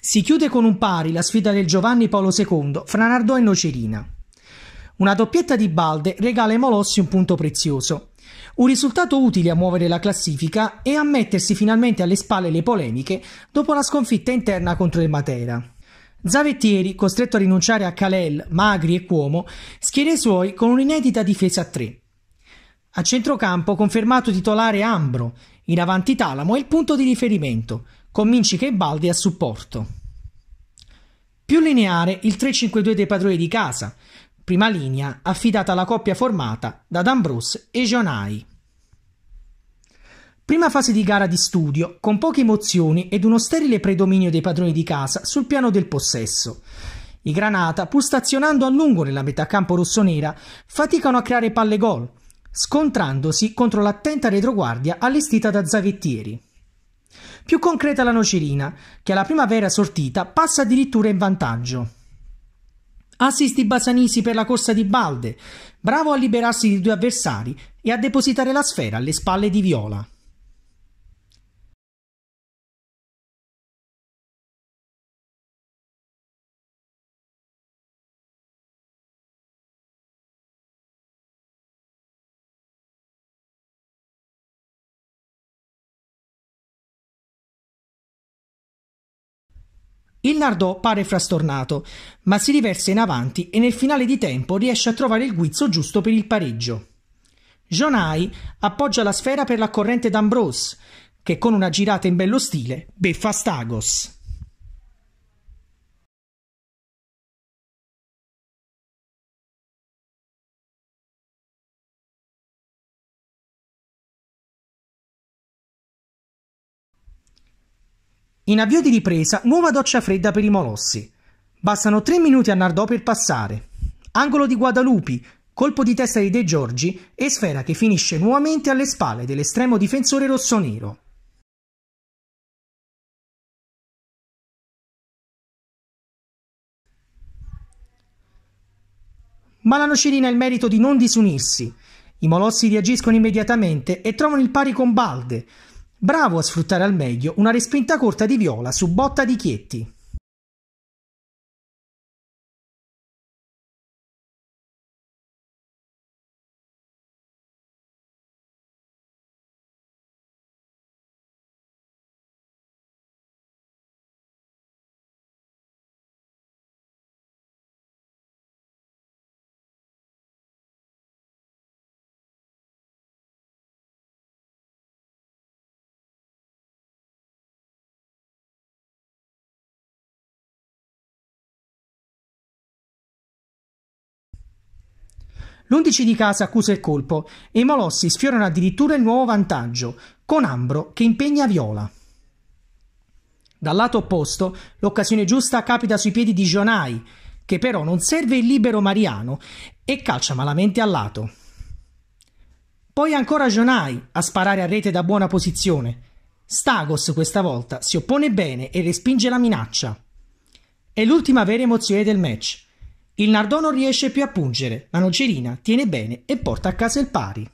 Si chiude con un pari la sfida del Giovanni Paolo II fra Nardò e Nocerina. Una doppietta di Balde regala ai Molossi un punto prezioso. Un risultato utile a muovere la classifica e a mettersi finalmente alle spalle le polemiche dopo la sconfitta interna contro il Matera. Zavettieri, costretto a rinunciare a Calel, Magri e Cuomo, schiera i suoi con un'inedita difesa a tre. A centrocampo confermato titolare Ambro, in avanti Talamo è il punto di riferimento, convinci che Baldi a supporto. Più lineare il 3-5-2 dei padroni di casa, prima linea affidata alla coppia formata da D'Ambrose e Jonai. Prima fase di gara di studio, con poche emozioni ed uno sterile predominio dei padroni di casa sul piano del possesso. I Granata, pur stazionando a lungo nella metà campo rossonera, faticano a creare palle gol, scontrandosi contro l'attenta retroguardia allestita da Zavettieri. Più concreta la Nocerina, che alla primavera sortita passa addirittura in vantaggio. Assisti Basanisi per la corsa di Balde, bravo a liberarsi di due avversari e a depositare la sfera alle spalle di Viola. Il Nardò pare frastornato, ma si riversa in avanti e nel finale di tempo riesce a trovare il guizzo giusto per il pareggio. Jonai appoggia la sfera per la corrente d'Ambrose, che con una girata in bello stile beffa Stagos. In avvio di ripresa, nuova doccia fredda per i molossi. Bastano 3 minuti a Nardò per passare. Angolo di Guadalupi, colpo di testa di De Giorgi e sfera che finisce nuovamente alle spalle dell'estremo difensore rossonero. Ma la Nocerina ha il merito di non disunirsi. I molossi reagiscono immediatamente e trovano il pari con Balde, Bravo a sfruttare al meglio una respinta corta di Viola su botta di Chietti. L'11 di casa accusa il colpo e i Molossi sfiorano addirittura il nuovo vantaggio, con Ambro che impegna Viola. Dal lato opposto, l'occasione giusta capita sui piedi di Jonai, che però non serve il libero Mariano e calcia malamente al lato. Poi ancora Jonai a sparare a rete da buona posizione. Stagos questa volta si oppone bene e respinge la minaccia. È l'ultima vera emozione del match. Il Nardò non riesce più a pungere, ma nocerina tiene bene e porta a casa il pari.